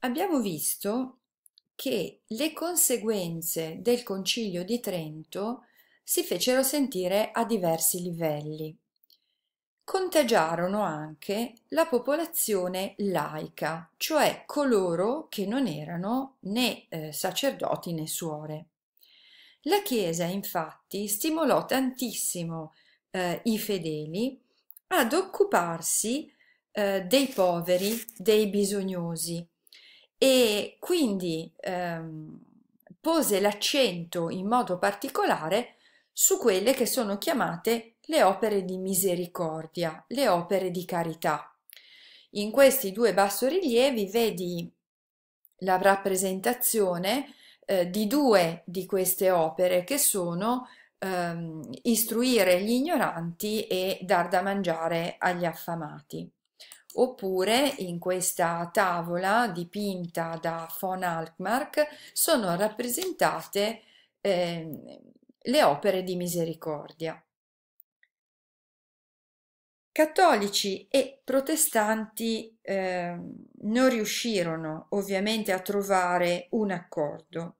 Abbiamo visto che le conseguenze del Concilio di Trento si fecero sentire a diversi livelli. Contagiarono anche la popolazione laica, cioè coloro che non erano né eh, sacerdoti né suore. La Chiesa infatti stimolò tantissimo eh, i fedeli ad occuparsi eh, dei poveri, dei bisognosi, e quindi ehm, pose l'accento in modo particolare su quelle che sono chiamate le opere di misericordia, le opere di carità. In questi due bassorilievi vedi la rappresentazione eh, di due di queste opere che sono ehm, istruire gli ignoranti e dar da mangiare agli affamati. Oppure in questa tavola dipinta da von Alkmark sono rappresentate eh, le opere di misericordia. Cattolici e protestanti eh, non riuscirono ovviamente a trovare un accordo,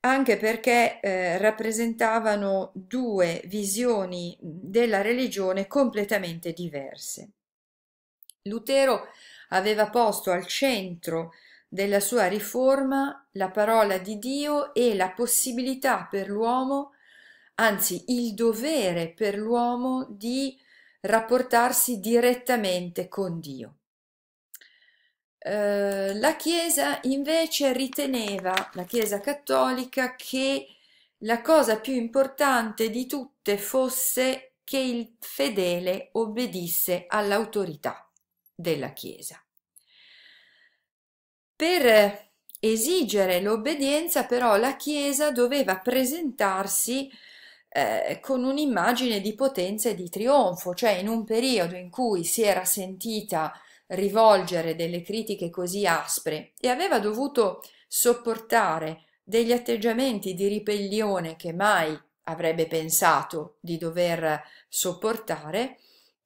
anche perché eh, rappresentavano due visioni della religione completamente diverse. Lutero aveva posto al centro della sua riforma la parola di Dio e la possibilità per l'uomo, anzi il dovere per l'uomo di rapportarsi direttamente con Dio. Eh, la Chiesa invece riteneva, la Chiesa cattolica, che la cosa più importante di tutte fosse che il fedele obbedisse all'autorità della Chiesa. Per esigere l'obbedienza però la Chiesa doveva presentarsi eh, con un'immagine di potenza e di trionfo, cioè in un periodo in cui si era sentita rivolgere delle critiche così aspre e aveva dovuto sopportare degli atteggiamenti di ribellione che mai avrebbe pensato di dover sopportare,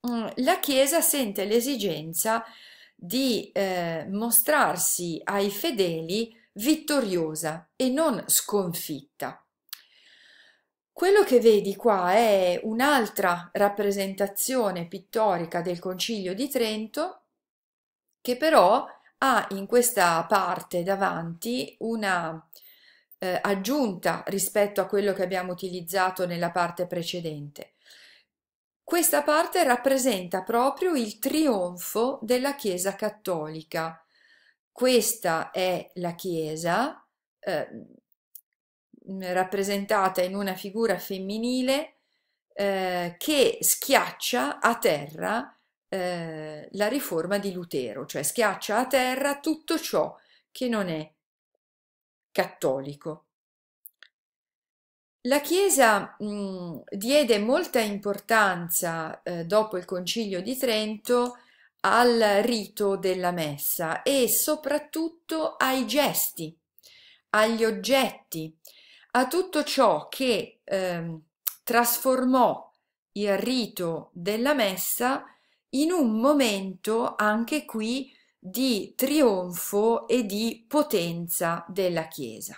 Mm, la Chiesa sente l'esigenza di eh, mostrarsi ai fedeli vittoriosa e non sconfitta. Quello che vedi qua è un'altra rappresentazione pittorica del Concilio di Trento che però ha in questa parte davanti una eh, aggiunta rispetto a quello che abbiamo utilizzato nella parte precedente. Questa parte rappresenta proprio il trionfo della Chiesa cattolica. Questa è la Chiesa eh, rappresentata in una figura femminile eh, che schiaccia a terra eh, la riforma di Lutero, cioè schiaccia a terra tutto ciò che non è cattolico. La Chiesa mh, diede molta importanza eh, dopo il Concilio di Trento al rito della messa e soprattutto ai gesti, agli oggetti, a tutto ciò che eh, trasformò il rito della messa in un momento anche qui di trionfo e di potenza della Chiesa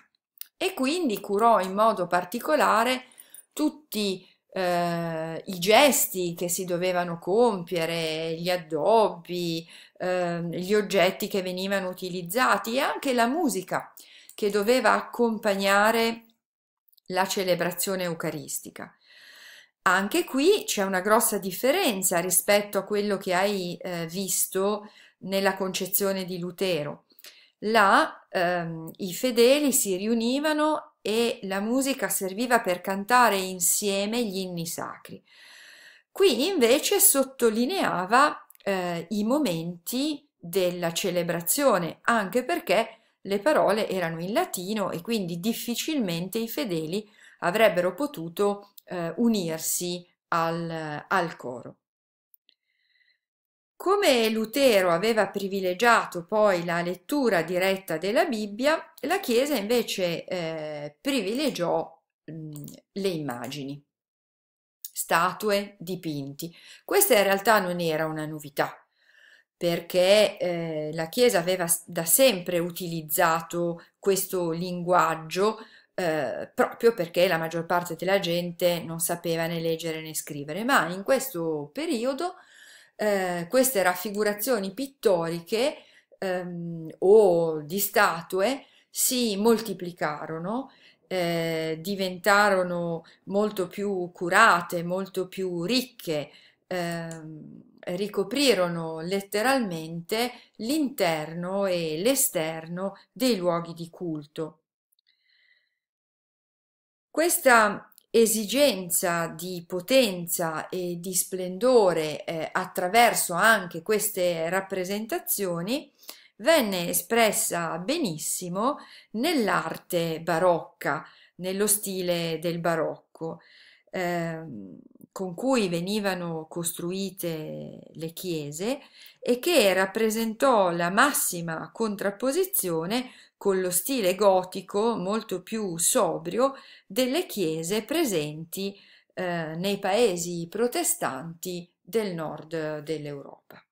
e quindi curò in modo particolare tutti eh, i gesti che si dovevano compiere, gli addobbi, eh, gli oggetti che venivano utilizzati e anche la musica che doveva accompagnare la celebrazione eucaristica. Anche qui c'è una grossa differenza rispetto a quello che hai eh, visto nella concezione di Lutero. Là ehm, i fedeli si riunivano e la musica serviva per cantare insieme gli inni sacri. Qui invece sottolineava eh, i momenti della celebrazione, anche perché le parole erano in latino e quindi difficilmente i fedeli avrebbero potuto eh, unirsi al, al coro. Come Lutero aveva privilegiato poi la lettura diretta della Bibbia, la Chiesa invece eh, privilegiò mh, le immagini, statue, dipinti. Questa in realtà non era una novità, perché eh, la Chiesa aveva da sempre utilizzato questo linguaggio eh, proprio perché la maggior parte della gente non sapeva né leggere né scrivere, ma in questo periodo eh, queste raffigurazioni pittoriche ehm, o di statue si moltiplicarono, eh, diventarono molto più curate, molto più ricche, ehm, ricoprirono letteralmente l'interno e l'esterno dei luoghi di culto. Questa esigenza di potenza e di splendore eh, attraverso anche queste rappresentazioni venne espressa benissimo nell'arte barocca, nello stile del barocco. Eh, con cui venivano costruite le chiese e che rappresentò la massima contrapposizione con lo stile gotico molto più sobrio delle chiese presenti eh, nei paesi protestanti del nord dell'Europa.